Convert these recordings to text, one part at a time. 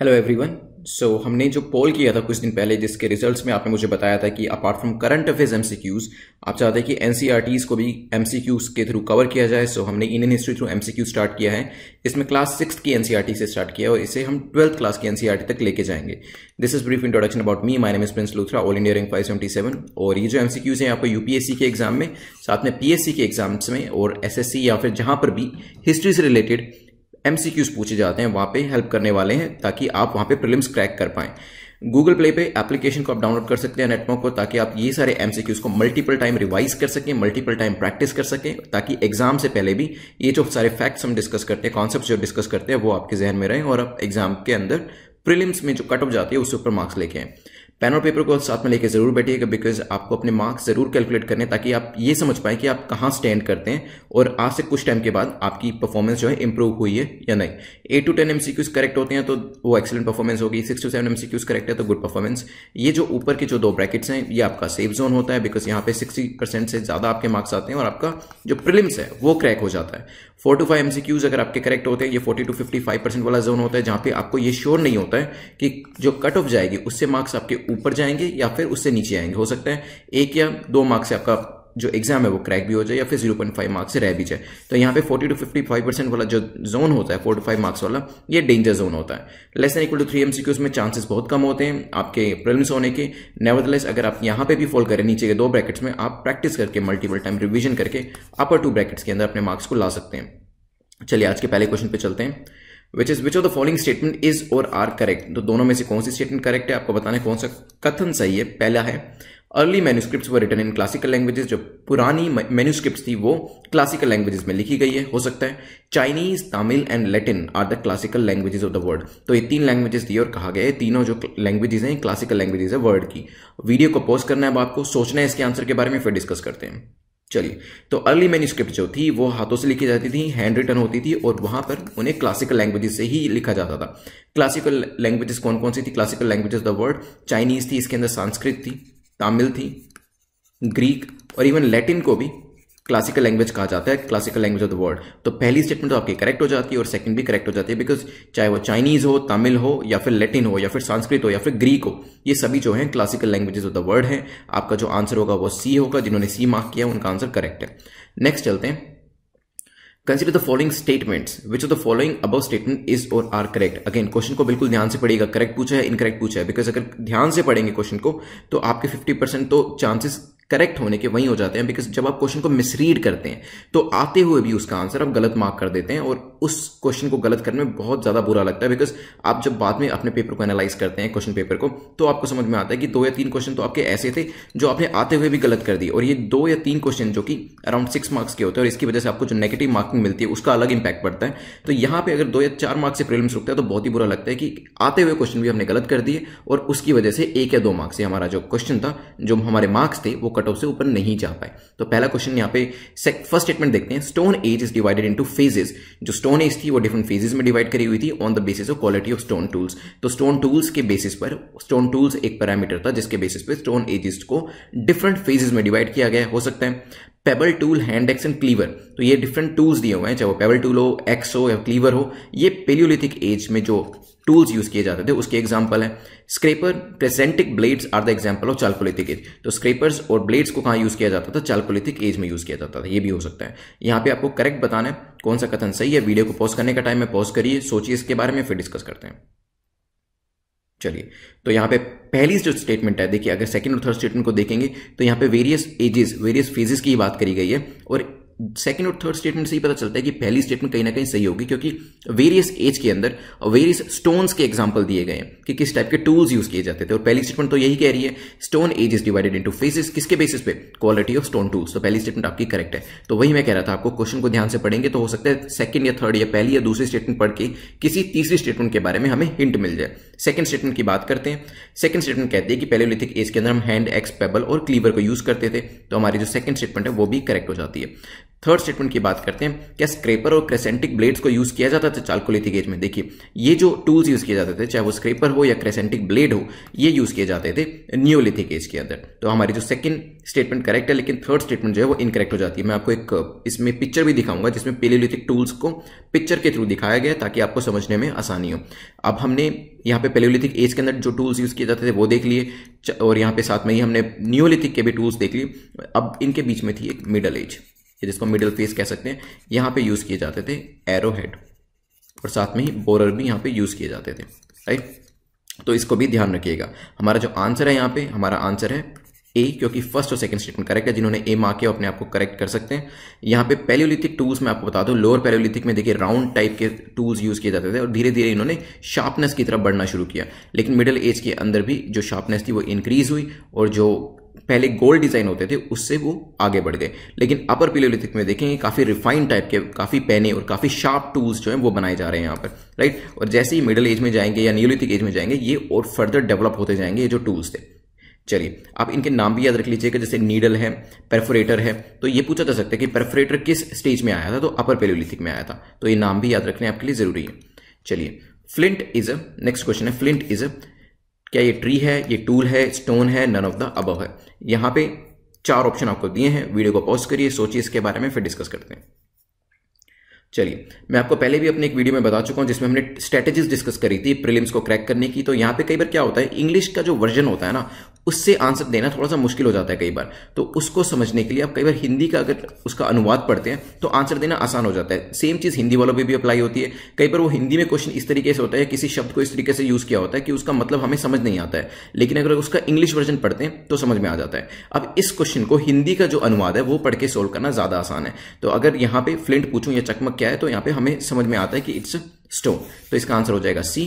Hello everyone so हमने जो पोल किया था कुछ दिन पहले जिसके रिजल्ट्स में आपने मुझे बताया था कि apart from current affairs MCQs आप चाहते हैं कि एनसीईआरटीज e को भी एमसीक्यूज के थ्रू कवर किया जाए सो so हमने Indian history through MCQ start किया है इसमें क्लास सिक्स की एनसीईआरटी e से स्टार्ट किया और इसे हम ट्वेल्थ क्लास की एनसीईआरटी e तक लेके जाएंगे this is brief introduction about me my name is Prince Luthra all India rank five और ये जो एमसीक्यूज हैं आपको यूपीएससी के एग्जाम में साथ में पीएससी के एग्जाम्स में और एस या फिर जहां पर भी हिस्ट्री से रिलेटेड एम पूछे जाते हैं वहां पे हेल्प करने वाले हैं ताकि आप वहां पे प्रिलिम्स क्रैक कर पाए गूगल प्ले पे एप्लीकेशन को आप डाउनलोड कर सकते हैं नेटवर्क को ताकि आप ये सारे एम को मल्टीपल टाइम रिवाइज कर सकें मल्टीपल टाइम प्रैक्टिस कर सकें ताकि एग्जाम से पहले भी ये जो सारे फैक्ट्स हम डिस्कस करते हैं कॉन्सेप्ट जो डिस्कस करते हैं वो आपके जहन में रहें और आप एग्जाम के अंदर प्रिलिम्स में जो कट ऑफ जाती है उससे ऊपर मार्क्स लेके आए पेन और पेपर को साथ में लेके ज़रूर बैठिएगा बिकॉज आपको अपने मार्क्स ज़रूर कैलकुलेट करने ताकि आप ये समझ पाए कि आप कहाँ स्टैंड करते हैं और आज से कुछ टाइम के बाद आपकी परफॉर्मेंस जो है इंप्रूव हुई है या नहीं eight to ten M correct होते हैं तो वो एक्सेलेंट परफॉर्मेंस होगी six to seven M correct है तो गुड परफॉर्मेंस ये जो ऊपर के जो दो ब्रैकेट्स हैं ये आपका सेफ जोन होता है बिकॉज यहाँ पे सिक्सटी परसेंट से ज़्यादा आपके मार्क्स आते हैं और आपका जो प्रिलिम्स है वो क्रैक हो जाता है फोर टू फाइव एमसीक्यूज अगर आपके करेक्ट होते हैं ये forty to fifty five percent वाला जोन होता है जहाँ पे आपको ये श्योर नहीं होता है कि जो कट ऑफ जाएगी उससे मार्क्स आपके ऊपर जाएंगे या फिर उससे नीचे आएंगे हो सकता है एक या दो मार्क्स से आपका जो एग्जाम है वो क्रैक भी हो जाए या फिर जीरो पॉइंट फाइव मार्क्स से रह भी जाए तो यहाँ पे forty to fifty five percent वाला जो जोन होता है फोर टू फाइव मार्क्स वाला ये डेंजर जोन होता है less than equal to three MCQs में चांसेस बहुत कम होते हैं आपके प्रॉब्लम्स होने के नेवरदलेस अगर आप यहाँ पे भी फॉल करें नीचे के दो ब्रैकेट्स में आप प्रैक्टिस करके मल्टीपल टाइम रिविजन करके अपर टू ब्रैकेट्स के अंदर अपने मार्क्स को ला सकते हैं चलिए आज के पहले क्वेश्चन पे चलते हैं which is which of the following statement is और आर करेक्ट तो दोनों में से कौन सी स्टेटमेंट करेक्ट है आपको बताने कौन सा कथन सही है पहला है अर्ली मेन्यूस्क्रिप्ट वो रिटर्न इन क्लासिकल लैंग्वेजेस जो पुरानी मैन्यूस्क्रिप्ट थी वो क्लासिकल लैंग्वेजेस में लिखी गई है हो सकता है Chinese Tamil and Latin are the classical languages of the world तो ये तीन लैंग्वेजेस थी और कहा गया है तीनों जो लैंग्वेजेस हैं क्लासिकल लैंग्वेजेस है वर्ल्ड की वीडियो को पॉज करना है अब आपको सोचना है इसके आंसर के बारे में फिर डिस्कस करते हैं चलिए तो अर्ली मैन्यूस्क्रिप्ट जो थी वो हाथों से लिखी जाती थी हैंड रिटर्न होती थी और वहाँ पर उन्हें क्लासिकल लैंग्वेजेस से ही लिखा जाता था क्लासिकल लैंग्वेजेस कौन कौन सी थी classical languages the word Chinese थी इसके अंदर संस्कृत थी तमिल थी ग्रीक और इवन लैटिन को भी क्लासिकल लैंग्वेज कहा जाता है classical language of the world तो पहली स्टेटमेंट तो आपकी करेक्ट हो जाती है और सेकंड भी करेक्ट हो जाती है बिकॉज चाहे वो चाइनीज हो तमिल हो या फिर लेटिन हो या फिर संस्कृत हो या फिर ग्रीक हो ये सभी जो है classical languages of the world है आपका जो आंसर होगा वो सी होगा जिन्होंने सी मार्क किया उनका आंसर करेक्ट है नेक्स्ट चलते हैं consider the following statements which of the following above statement is और आर करेक्ट अगेन क्वेश्चन को बिल्कुल ध्यान से पढ़ेगा करेक्ट पूछा है इनकरेक्ट पूछा है बिकॉज अगर ध्यान से पढ़ेंगे क्वेश्चन को तो आपके 50 परसेंट तो चांसेस करेक्ट होने के वहीं हो जाते हैं बिकॉज जब आप क्वेश्चन को मिसरीड करते हैं तो आते हुए भी उसका आंसर आप गलत मार्क कर देते हैं और उस क्वेश्चन को गलत करने में बहुत ज़्यादा बुरा लगता है बिकॉज आप जब बाद में अपने पेपर को एनालाइज करते हैं क्वेश्चन पेपर को तो आपको समझ में आता है कि दो या तीन क्वेश्चन तो आपके ऐसे थे जो आपने आते हुए भी गलत कर दिए और ये दो या तीन क्वेश्चन जो कि अराउंड सिक्स मार्क्स के होते हैं और इसकी वजह से आपको जो नेगेटिव मार्किंग मिलती है उसका अलग इंपैक्ट पड़ता है तो यहाँ पर अगर दो या चार मार्क्स से प्रॉब्लम्स रुकता है तो बहुत ही बुरा लगता है कि आते हुए क्वेश्चन भी हमने गलत कर दिए और उसकी वजह से एक या दो मार्क्स से हमारा जो क्वेश्चन था जो हमारे मार्क्स थे वो कट ऑफ से ऊपर नहीं जा पाए तो पहला क्वेश्चन यहाँ पे फर्स्ट स्टेटमेंट देखते हैं stone age is divided into phases जो स्टोन एज थी वो डिफरेंट फेजेस में डिवाइड करी हुई थी on the basis of quality of stone tools तो स्टोन टूल्स के बेसिस पर स्टोन टूल्स एक पैरामीटर था जिसके बेसिस पर स्टोन एजिस को डिफरेंट फेजेस में डिवाइड किया गया हो सकता है pebble tool hand axe and cleaver तो ये डिफरेंट टूल्स दिए हुए हैं चाहे वो पेबल टूल हो एक्स हो या क्लीवर हो ये पेलियोलिथिक एज में जो टूल्स यूज किए जाते थे उसके एग्जाम्पल है स्क्रेपर प्रेजेंटिक blades are the example of chalcolithic age तो स्क्रेपर्स और ब्लेड्स को कहाँ यूज किया जाता था चालकोलिथिक एज में यूज किया जाता था ये भी हो सकता है यहाँ पे आपको करेक्ट बताना है कौन सा कथन सही है वीडियो को पॉज करने का टाइम है पॉज करिए सोचिए इसके बारे में फिर डिस्कस करते हैं चलिए तो यहां पे पहली जो स्टेटमेंट है देखिए अगर सेकंड और थर्ड स्टेटमेंट को देखेंगे तो यहां पे वेरियस एजेस वेरियस फेजेस की बात करी गई है और सेकंड और थर्ड स्टेटमेंट से ही पता चलता है कि पहली स्टेटमेंट कहीं ना कहीं सही होगी क्योंकि वेरियस एज के अंदर वेरियस स्टोन्स के एग्जांपल दिए गए हैं कि किस टाइप के टूल्स यूज किए जाते थे और पहली स्टेटमेंट तो यही कह रही है stone age is divided into phases किसके बेसिस पे क्वालिटी ऑफ स्टोन टूल्स तो पहली स्टेटमेंट आपकी करेक्ट है तो वही मैं कह रहा था आपको क्वेश्चन को ध्यान से पढ़ेंगे तो हो सकता है सेकंड या थर्ड या पहली या दूसरी स्टेटमेंट पढ़ के किसी तीसरी स्टेटमेंट के बारे में हमें हिंट मिल जाए सेकंड स्टेटमेंट की बात करते हैं सेकंड स्टेटमेंट कहते हैं कि पैलियोलिथिक एज के अंदर हम हैंड एक्स पेबल और क्लीवर को यूज करते थे तो हमारी जो सेकंड स्टेटमेंट है वो भी करेक्ट हो जाती है थर्ड स्टेटमेंट की बात करते हैं क्या स्क्रेपर और क्रेसेंटिक ब्लेड्स को यूज किया जाता था चालकोलिथिक एज में देखिए ये जो टूल्स यूज किए जाते थे चाहे वो स्क्रेपर हो या क्रेसेंटिक ब्लेड हो ये यूज किए जाते थे न्योलिथिक एज के अंदर तो हमारी जो सेकंड स्टेटमेंट करेक्ट है लेकिन थर्ड स्टेटमेंट जो है वो इनकरेक्ट हो जाती है मैं आपको एक इसमें पिक्चर भी दिखाऊंगा जिसमें पेलियोलिथिक टूल्स को पिक्चर के थ्रू दिखाया गया ताकि आपको समझने में आसानी हो अब हमने यहाँ पे पेलियोलिथिक एज के अंदर जो टूल्स यूज़ किए जाते थे वो देख लिए और यहाँ पे साथ में ही हमने न्योलिथिक के भी टूल्स देख लिए अब इनके बीच में थी एक मिडल एज जिसको मिडिल फेस कह सकते हैं यहाँ पे यूज़ किए जाते थे एरो हेड और साथ में ही बोरर भी यहाँ पे यूज़ किए जाते थे राइट तो इसको भी ध्यान रखिएगा हमारा जो आंसर है यहाँ पे हमारा आंसर है ए क्योंकि फर्स्ट और सेकंड स्टेटमेंट करेक्ट है जिन्होंने ए मा के अपने आप को करेक्ट कर सकते हैं यहाँ पे पैलियोलिथिक टूल्स मैं आपको बता दूँ लोअर पैलियोलिथिक में देखिए राउंड टाइप के टूल्स यूज़ किए जाते थे और धीरे धीरे इन्होंने शार्पनेस की तरफ बढ़ना शुरू किया लेकिन मिडिल एज के अंदर भी जो शार्पनेस थी वो इंक्रीज़ हुई और जो पहले गोल्ड डिजाइन होते थे उससे वो आगे बढ़ गए लेकिन अपर पिलोलिथिक में देखेंगे काफ़ी रिफाइंड टाइप के काफ़ी पेने और काफ़ी शार्प टूल्स जो है वो बनाए जा रहे हैं यहाँ पर राइट और जैसे ही मिडिल एज में जाएंगे या न्यूलिथिक एज में जाएंगे ये और फर्दर डेवलप होते जाएंगे ये जो टूल्स थे चलिए आप इनके नाम भी याद रख लीजिएगा जैसे नीडल है परफोरेटर है तो ये पूछा जा सकता है कि परफोरेटर किस स्टेज में आया था तो अपर पेलोलिथिक में आया था तो ये नाम भी याद रखने आपके लिए जरूरी है चलिए flint is a next question है फ्लिंट इज अ क्या ये ट्री है ये टूल है स्टोन है नन ऑफ द अबव है यहां पे चार ऑप्शन आपको दिए हैं वीडियो को पॉज करिए सोचिए इसके बारे में फिर डिस्कस करते हैं चलिए मैं आपको पहले भी अपने एक वीडियो में बता चुका हूं जिसमें हमने स्ट्रेटेजीज डिस्कस करी थी प्रिलिम्स को क्रैक करने की तो यहां पे कई बार क्या होता है इंग्लिश का जो वर्जन होता है ना उससे आंसर देना थोड़ा सा मुश्किल हो जाता है कई बार तो उसको समझने के लिए आप कई बार हिंदी का अगर उसका अनुवाद पढ़ते हैं तो आंसर देना आसान हो जाता है सेम चीज़ हिंदी वालों पर भी अप्लाई होती है कई बार वो हिंदी में क्वेश्चन इस तरीके से होता है किसी शब्द को इस तरीके से यूज़ किया होता है कि उसका मतलब हमें समझ नहीं आता है लेकिन अगर उसका इंग्लिश वर्जन पढ़ते हैं तो समझ में आ जाता है अब इस क्वेश्चन को हिंदी का जो अनुवाद है वो पढ़ के सोल्व करना ज़्यादा आसान है तो अगर यहां पर फ्लिंट पूछू या चकमक क्या क्या है तो यहां पे हमें समझ में आता है कि इट्स अ स्टोन तो इसका आंसर हो जाएगा सी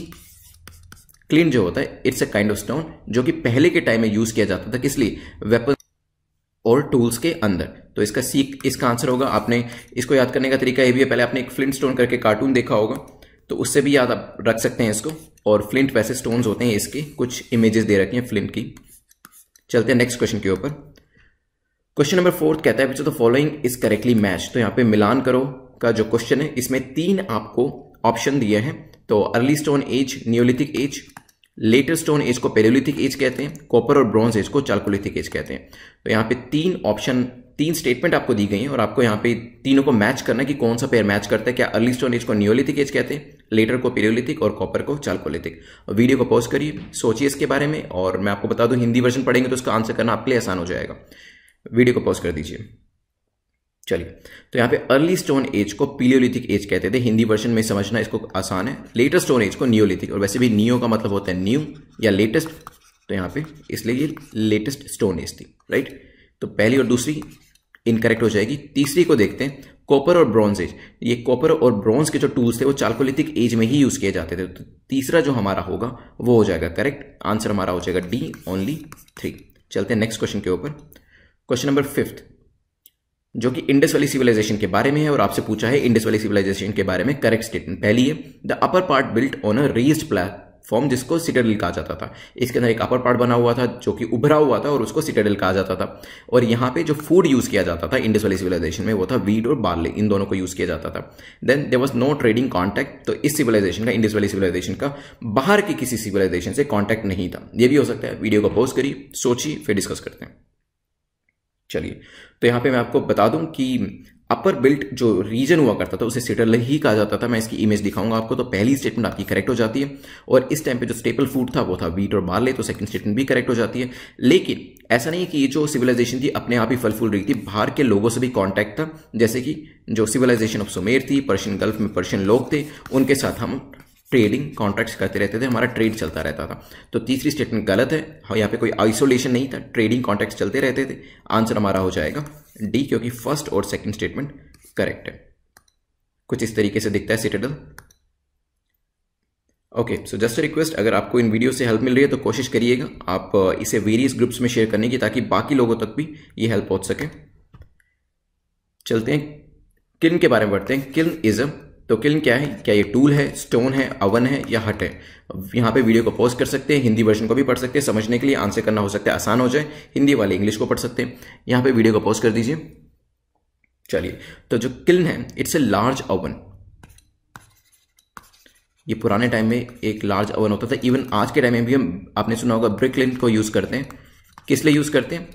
क्लीन जो होता है it's a kind of stone जो कि पहले के टाइम में यूज किया जाता था किस लिए वेपन और टूल्स के अंदर तो इसका सी इसका आंसर होगा आपने इसको याद करने का तरीका यह भी है पहले आपने एक फ्लिंट स्टोन करके कार्टून देखा होगा तो उससे भी याद आप रख सकते हैं इसको और फ्लिंट वैसे स्टोन्स होते हैं इसके कुछ इमेजेस दे रखी हैं फ्लिंट की चलते हैं नेक्स्ट क्वेश्चन के ऊपर क्वेश्चन नंबर फोर्थ कहता है फॉलोइंग इज करेक्टली मैच तो यहां पे मिलान करो का जो क्वेश्चन है इसमें तीन आपको ऑप्शन दिए हैं तो early stone age neolithic age later stone age को पेरोलिथिक एज कहते हैं कॉपर और ब्रॉन्ज एज को चार्कोलिथिक एज कहते हैं तो यहाँ पे तीन ऑप्शन तीन स्टेटमेंट आपको दी गई हैं और आपको यहाँ पे तीनों को मैच करना है कि कौन सा पेयर मैच करता है क्या अर्ली स्टोन एज को न्योलिथिक एज कहते हैं लेटर को पेरियोलिथिक और कॉपर को चार्कोलिथिक वीडियो को पॉज करिए सोचिए इसके बारे में और मैं आपको बता दूं हिंदी वर्जन पढ़ेंगे तो उसका आंसर करना आपके लिए आसान हो जाएगा वीडियो को पॉज कर दीजिए चलिए तो यहां पे अर्ली स्टोन एज को पीलियोलिथिक एज कहते थे हिंदी वर्जन में समझना इसको आसान है लेटेस्ट स्टोन एज को नियोलिथिक और वैसे भी नियो का मतलब होता है न्यू या लेटेस्ट तो यहां पे इसलिए ये लेटेस्ट स्टोन एज थी राइट तो पहली और दूसरी इनकरेक्ट हो जाएगी तीसरी को देखते हैं कॉपर और ब्रॉन्ज एज ये कॉपर और ब्रॉन्ज के जो टूल्स थे वो चालकोलिथिक एज में ही यूज किए जाते थे तो तीसरा जो हमारा होगा वो हो जाएगा करेक्ट आंसर हमारा हो जाएगा डी ओनली थ्री चलते हैं नेक्स्ट क्वेश्चन के ऊपर क्वेश्चन नंबर फिफ्थ जो कि इंडस वैली सिविलाइजेशन के बारे में है और आपसे पूछा है इंडस वैली सिविलाइजेशन के बारे में करेक्ट स्टेटमेंट पहली है the upper part built on a raised platform जिसको सिटेडल कहा जाता था इसके अंदर एक अपर पार्ट बना हुआ था जो कि उभरा हुआ था और उसको सिटेडल कहा जाता था और यहां पे जो फूड यूज़ किया जाता था इंडस वैली सिविलाइजेशन में वो था वीट और बार्ले इन दोनों को यूज़ किया जाता था then there was no trading contact तो इस सिविलाइजेशन का इंडस वैली सिविलाइजेशन का बाहर के किसी सिविलाइजेशन से कॉन्टैक्ट नहीं था ये भी हो सकता है वीडियो को पॉज करिए सोचिए फिर डिस्कस करते हैं चलिए तो यहाँ पे मैं आपको बता दूं कि अपर बिल्ट जो रीजन हुआ करता था उसे सिटल ही कहा जाता था मैं इसकी इमेज दिखाऊंगा आपको तो पहली स्टेटमेंट आपकी करेक्ट हो जाती है और इस टाइम पे जो स्टेपल फूड था वो था वीट और बार्ले तो सेकंड स्टेटमेंट भी करेक्ट हो जाती है लेकिन ऐसा नहीं है कि ये जो सिविलाइजेशन थी अपने आप ही फल फूल रही थी बाहर के लोगों से भी कॉन्टैक्ट था जैसे कि जो सिविलाइजेशन ऑफ सुमेर थी पर्शियन गल्फ में पर्शियन लोग थे उनके साथ हम ट्रेडिंग कॉन्ट्रैक्ट्स करते रहते थे हमारा ट्रेड चलता रहता था तो तीसरी स्टेटमेंट गलत है यहाँ पे कोई आइसोलेशन नहीं था ट्रेडिंग कॉन्ट्रैक्ट्स चलते रहते थे आंसर हमारा हो जाएगा डी क्योंकि फर्स्ट और सेकंड स्टेटमेंट करेक्ट है कुछ इस तरीके से दिखता है citadel okay so just request अगर आपको इन वीडियो से हेल्प मिल रही है तो कोशिश करिएगा आप इसे वेरियस ग्रुप्स में शेयर करने की ताकि बाकी लोगों तक भी ये हेल्प पहुंच सके चलते हैं किन के बारे में बढ़ते हैं किन इज़ अ तो किल्न क्या है क्या ये टूल है स्टोन है अवन है या हट है यहाँ पे वीडियो को पॉज कर सकते हैं हिंदी वर्जन को भी पढ़ सकते हैं समझने के लिए आंसर करना हो सकता है आसान हो जाए हिंदी वाले इंग्लिश को पढ़ सकते हैं यहाँ पे वीडियो को पॉज कर दीजिए चलिए तो जो किल्न है इट्स ए लार्ज अवन ये पुराने टाइम में एक लार्ज अवन होता था इवन आज के टाइम में भी हम आपने सुना होगा ब्रिक लिन को यूज़ करते हैं किस लिए यूज़ करते हैं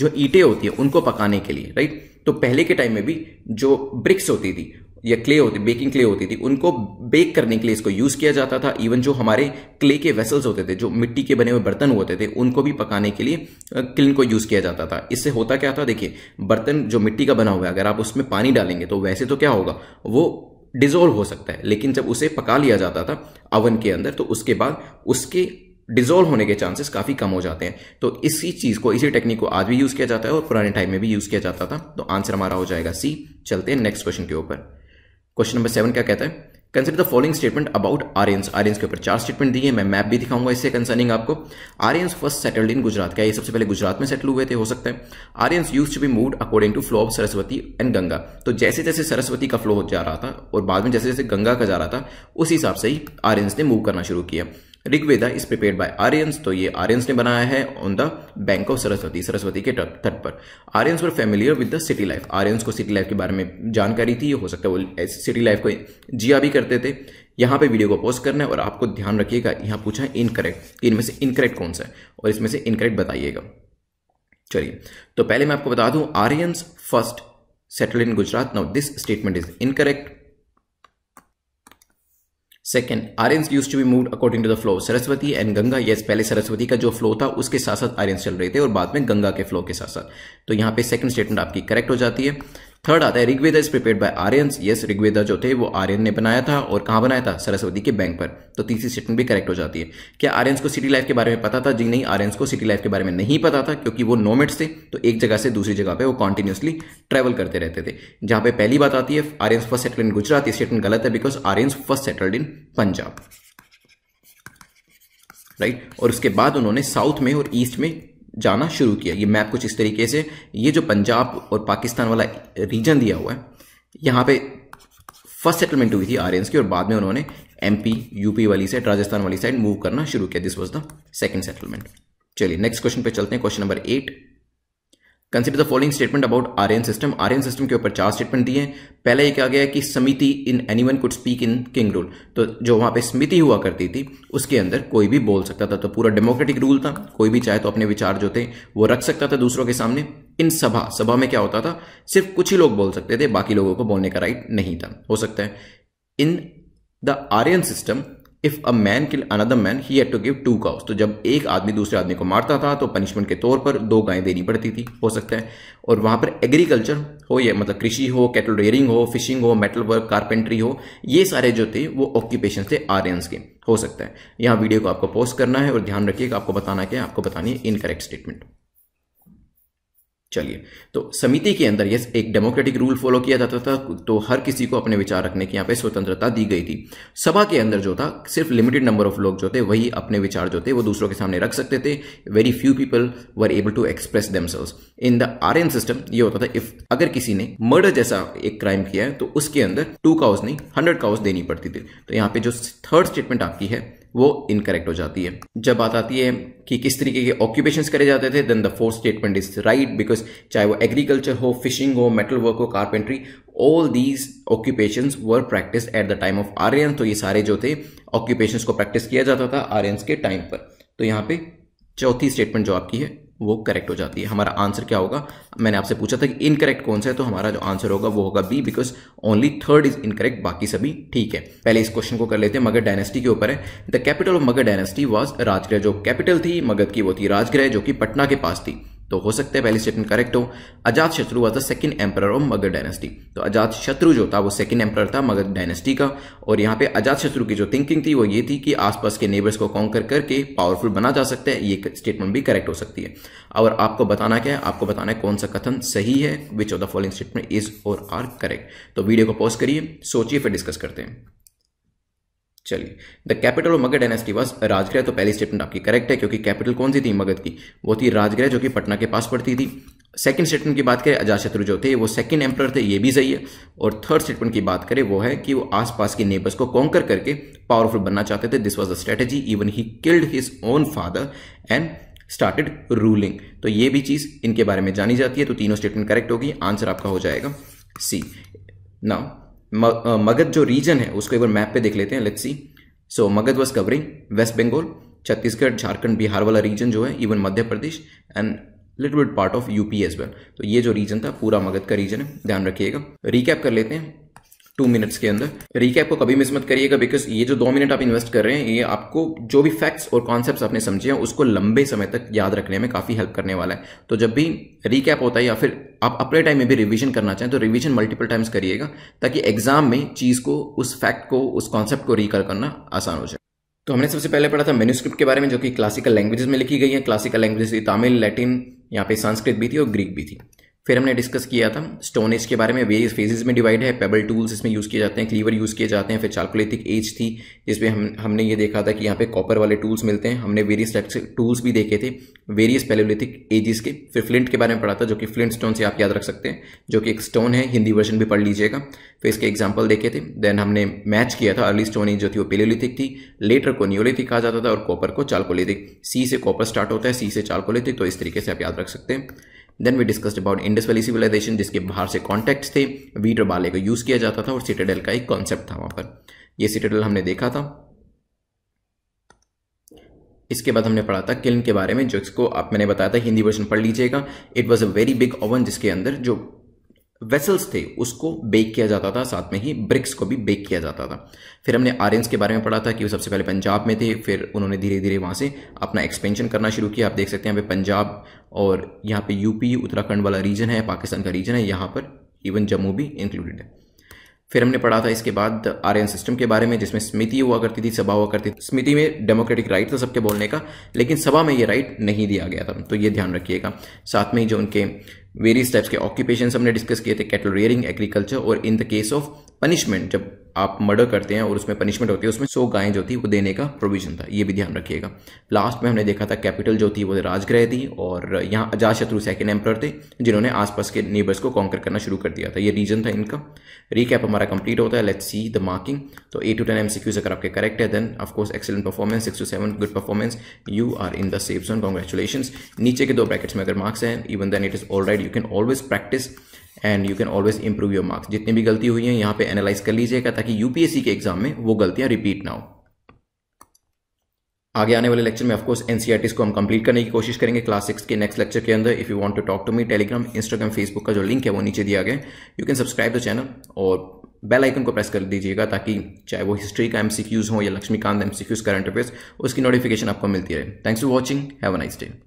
जो ईटे होती है उनको पकाने के लिए राइट तो पहले के टाइम में भी जो ब्रिक्स होती थी या क्ले होती बेकिंग क्ले होती थी उनको बेक करने के लिए इसको यूज किया जाता था इवन जो हमारे क्ले के वेसल्स होते थे जो मिट्टी के बने हुए बर्तन होते थे उनको भी पकाने के लिए क्लिन को यूज किया जाता था इससे होता क्या था देखिए बर्तन जो मिट्टी का बना हुआ है अगर आप उसमें पानी डालेंगे तो वैसे तो क्या होगा वो डिजोल्व हो सकता है लेकिन जब उसे पका लिया जाता था अवन के अंदर तो उसके बाद उसके डिजोल्व होने के चांसेस काफ़ी कम हो जाते हैं तो इसी चीज़ को इसी टेक्निक को आज भी यूज़ किया जाता है और पुराने टाइम में भी यूज़ किया जाता था तो आंसर हमारा हो जाएगा सी चलते हैं नेक्स्ट क्वेश्चन के ऊपर क्वेश्चन नंबर सेवन क्या कहता है consider the following statement about Aryas Aryans के ऊपर चार स्टेटमेंट दिए मैं मैप भी दिखाऊंगा इससे कंसर्निंग आपको Aryas first settled in Gujarat क्या ये सबसे पहले गुजरात में सेटल हुए थे हो सकता है Aryans use to be moved according to flow of Saraswati and Ganga तो जैसे जैसे सरस्वती का फ्लो जा रहा था और बाद में जैसे जैसे गंगा का जा रहा था उस हिसाब से ही आर्यंस ने मूव करना शुरू किया Rigveda is prepare by Aryans तो ये आर्यंस ने बनाया है on the bank of Saraswati Saraswati के तट पर Aryans were familiar with the city life Aryans को सिटी लाइफ के बारे में जानकारी थी हो सकता है वो सिटी लाइफ को जिया भी करते थे यहाँ पे वीडियो को पोस्ट करना है और आपको ध्यान रखिएगा यहाँ पूछा है इनकरेक्ट इनमें से इनकरेक्ट कौन सा है और इसमें से इनकरेक्ट बताइएगा चलिए तो पहले मैं आपको बता दूं Aryans first settle in Gujarat now this statement is incorrect second Aryans use to be move according to the flow Saraswati and Ganga yes पहले सरस्वती का जो फ्लो था उसके साथ साथ आर्यंस चल रहे थे और बाद में गंगा के फ्लो के साथ साथ तो यहाँ पे सेकंड स्टेटमेंट आपकी करेक्ट हो जाती है थर्ड आता है Rigveda is prepare by Aryan yes Rigveda जो थे वो आर्यन ने बनाया था और कहाँ बनाया था सरस्वती के बैंक पर तो तीसरी स्टेटमेंट भी करेक्ट हो जाती है क्या आर्यन को सिटी लाइफ के बारे में पता था जी नहीं आर्यन को सिटी लाइफ के बारे में नहीं पता था क्योंकि वो नोमेट्स थे तो एक जगह से दूसरी जगह पर वो कॉन्टिन्यूसली ट्रैवल करते रहते थे जहाँ पे पहली बात आती है Aryan first settle in Gujarat ये स्टेटमेंट गलत है because Aryan first settled in Punjab right right? और उसके बाद उन्होंने साउथ में और ईस्ट में जाना शुरू किया ये मैप कुछ इस तरीके से ये जो पंजाब और पाकिस्तान वाला रीजन दिया हुआ है यहाँ पे फर्स्ट सेटलमेंट हुई थी आर्यस की और बाद में उन्होंने एमपी यूपी वाली साइड राजस्थान वाली साइड मूव करना शुरू किया this was the second settlement चलिए नेक्स्ट क्वेश्चन पे चलते हैं question number eight consider the following statement about Aryan system Aryan system के ऊपर चार स्टेटमेंट दिए हैं पहले ये कहा गया कि समिति in anyone could speak in king rule तो जो वहां पे समिति हुआ करती थी उसके अंदर कोई भी बोल सकता था तो पूरा डेमोक्रेटिक रूल था कोई भी चाहे तो अपने विचार जो थे वो रख सकता था दूसरों के सामने इन सभा सभा में क्या होता था सिर्फ कुछ ही लोग बोल सकते थे बाकी लोगों को बोलने का राइट नहीं था हो सकता है in the Aryan system if a man kill another man he had to give two cows तो जब एक आदमी दूसरे आदमी को मारता था तो पनिशमेंट के तौर पर दो गायें देनी पड़ती थी हो सकता है और वहां पर एग्रीकल्चर हो या मतलब कृषि हो कैटल रेयरिंग हो फिशिंग हो मेटल वर्क कारपेंट्री हो ये सारे जो थे वो ऑक्यूपेशन थे आर्यंस के हो सकता है यहाँ वीडियो को आपको पोस्ट करना है और ध्यान रखिएगा आपको बताना क्या आपको बतानी है इनकरेक्ट स्टेटमेंट चलिए तो समिति के अंदर यस एक डेमोक्रेटिक रूल फॉलो किया जाता था तो हर किसी को अपने विचार रखने की यहाँ पे स्वतंत्रता दी गई थी सभा के अंदर जो था सिर्फ लिमिटेड नंबर ऑफ लोग जो थे वही अपने विचार जो थे वो दूसरों के सामने रख सकते थे very few people were able to express themselves in the Aryan system ये होता था इफ अगर किसी ने मर्डर जैसा एक क्राइम किया है तो उसके अंदर टू काउस नहीं हंड्रेड काउस देनी पड़ती थी तो यहाँ पे जो थर्ड स्टेटमेंट आपकी है वो इनकरेक्ट हो जाती है जब बात आती है कि किस तरीके के ऑक्यूपेशन करे जाते थे then the fourth statement is right because चाहे वो एग्रीकल्चर हो फिशिंग हो मेटल वर्क हो carpentry all these occupation were practice at the time of Aryan तो ये सारे जो थे ऑक्यूपेशन को प्रैक्टिस किया जाता था आर्यन के टाइम पर तो यहाँ पे चौथी स्टेटमेंट जो आपकी है वो करेक्ट हो जाती है हमारा आंसर क्या होगा मैंने आपसे पूछा था कि इनकरेक्ट कौन सा है तो हमारा जो आंसर होगा वो होगा B because only third is incorrect बाकी सभी ठीक है पहले इस क्वेश्चन को कर लेते हैं मगध डायनेस्टी के ऊपर है the capital of Magadha dynasty was Rajgriha जो कैपिटल थी मगध की वो थी राजगृह जो कि पटना के पास थी तो हो सकता है पहले स्टेटमेंट करेक्ट हो Ajatashatru was the second emperor of Magadha dynasty तो अजात शत्रु जो था वो सेकंड एम्पर था मगध डायनेस्टी का और यहाँ पे अजात शत्रु की जो थिंकिंग थी वो ये थी कि आसपास के नेबर्स को कॉन्कर करके पावरफुल बना जा सकता है ये स्टेटमेंट भी करेक्ट हो सकती है और आपको बताना क्या है आपको बताना है कौन सा कथन सही है which of the following statement is और आर करेक्ट तो वीडियो को पॉज करिए सोचिए फिर डिस्कस करते हैं चलिए the capital of Magadha dynasty was Rajgriha तो पहली स्टेटमेंट आपकी करेक्ट है क्योंकि कैपिटल कौन सी थी मगध की वो थी राजगृह जो कि पटना के पास पड़ती थी सेकंड स्टेटमेंट की बात करें अजाशत्रु जो थे वो सेकंड एम्पर थे ये भी सही है और थर्ड स्टेटमेंट की बात करें वो है कि वो आसपास के नेबर्स को कॉन्कर करके पावरफुल बनना चाहते थे this was the strategy even he killed his own father and started ruling तो ये भी चीज़ इनके बारे में जानी जाती है तो तीनों स्टेटमेंट करेक्ट होगी आंसर आपका हो जाएगा सी नाउ मगध जो रीजन है उसको एक बार मैप पे देख लेते हैं let's see so Magadha was covering West Bengal Chhattisgarh Jharkhand Bihar वाला रीजन जो है even Madhya Pradesh and little bit part of UP as well तो ये जो रीजन था पूरा मगध का रीजन है ध्यान रखिएगा रिकैप कर लेते हैं टू मिनट्स के अंदर रिकैप को कभी मिस मत करिएगा बिकॉज ये जो दो मिनट आप इन्वेस्ट कर रहे हैं ये आपको जो भी फैक्ट्स और कॉन्सेप्ट आपने समझे हैं उसको लंबे समय तक याद रखने में काफ़ी हेल्प करने वाला है तो जब भी रिकैप होता है या फिर आप अपने टाइम में भी रिविजन करना चाहें तो रिविजन मल्टीपल टाइम्स करिएगा ताकि एग्जाम में चीज़ को उस फैक्ट को उस कॉन्सेप्ट को रिकॉल करना आसान हो जाए तो हमने सबसे पहले पढ़ा था मेन्यूस्क्रिप्ट के बारे में जो कि क्लासिकल लैंग्वेजेस में लिखी गई है क्लासिकल लैंग्वेजेस तमिल लैटिन यहाँ पे संस्कृत भी थी और ग्रीक भी थी फिर हमने डिस्कस किया था स्टोन एज के बारे में वेरियस फेजेस में डिवाइड है पेबल टूल्स इसमें यूज़ किए जाते हैं क्लीवर यूज़ किए जाते हैं फिर चार्कोलेथिक एज थी जिसमें हम हमने ये देखा था कि यहाँ पे कॉपर वाले टूल्स मिलते हैं हमने वेरियस टाइप से टूल्स भी देखे थे वेरियस पेलोलिथिक एजेस के फिर फ्लिंट के बारे में पढ़ा था जो कि फ्लिंट स्टोन से आप याद रख सकते हैं जो कि एक स्टोन है हिंदी वर्जन भी पढ़ लीजिएगा फिर इसके एग्जाम्पल देखे थे देन हमने मैच किया था अर्ली स्टोन एज जो थी वो पेलोलिथिक थी लेटर को न्योलिथिक कहा जाता था और कॉपर को चार्कोलिथिक सी से कॉपर स्टार्ट होता है सी से चार्कोलिथिक तो इस तरीके से आप याद रख सकते हैं then we discussed about Indus valley civilization जिसके बाहर से कॉन्टैक्ट थे वीट और बाले का यूज़ किया जाता था और सिटेडल का एक कॉन्सेप्ट था वहां पर ये सिटेडल हमने देखा था इसके बाद हमने पढ़ा था किल्न के बारे में जो इसको आप मैंने बताया था हिंदी वर्जन पढ़ लीजिएगा it was a very big oven जिसके अंदर जो वेसल्स थे उसको बेक किया जाता था साथ में ही ब्रिक्स को भी बेक किया जाता था फिर हमने आर्यस के बारे में पढ़ा था कि वो सबसे पहले पंजाब में थे फिर उन्होंने धीरे धीरे वहाँ से अपना एक्सपेंशन करना शुरू किया आप देख सकते हैं यहाँ पे पंजाब और यहाँ पे यूपी उत्तराखंड वाला रीजन है पाकिस्तान का रीजन है यहाँ पर इवन जम्मू भी इंक्लूडेड है फिर हमने पढ़ा था इसके बाद आर्यन सिस्टम के बारे में जिसमें समिति हुआ करती थी सभा हुआ करती थी समिति में डेमोक्रेटिक राइट था सबके बोलने का लेकिन सभा में ये राइट नहीं दिया गया था तो ये ध्यान रखिएगा साथ में ही जो उनके वेरियस टाइप्स के ऑक्यूपेशन हमने डिस्कस किए थे कैटल रेयरिंग एग्रीकल्चर और in the case of punishment जब आप मर्डर करते हैं और उसमें पनिशमेंट होती है उसमें सौ गायें जो थी वो देने का प्रोविजन था ये भी ध्यान रखिएगा लास्ट में हमने देखा था कैपिटल जो थी वो राजग्रह थी और यहाँ अजात शत्रु सेकेंड एम्पर थे जिन्होंने आसपास के नेबर्स को कॉन्कर करना शुरू कर दिया था ये रीजन था इनका रीकैप हमारा कंप्लीट होता है लेट्स सी द मार्किंग तो ए टू टेन एम अगर आपके करेक्ट है then of course excellent performance six to seven good performance you are in the safe zone congratulation नीचे के दो ब्रैकेट्स में अगर मार्क्स हैं even then it is all right you can always practice and you can always improve your marks जितनी भी गलती हुई है यहाँ पे एनालाइज कर लीजिएगा ताकि यूपीएससी के एग्जाम में वो गलतियां रिपीट ना हो आगे आने वाले लेक्चर में ऑफकोर्स एनसीआरटीज e को हम कंप्लीट करने की कोशिश करेंगे क्लास सिक्स के नेक्स्ट लेक्चर के अंदर if you want to talk to me Telegram Instagram Facebook का जो लिंक है वो नीचे दिया गया you can subscribe the channel और बेल आइकन को प्रेस कर दीजिएगा ताकि चाहे वो हिस्ट्री का एम हो या लक्ष्मीकांत एम करंट अफेयर्स उसकी नोटिफिकेशन आपको मिलती रहे thanks for watching have a nice day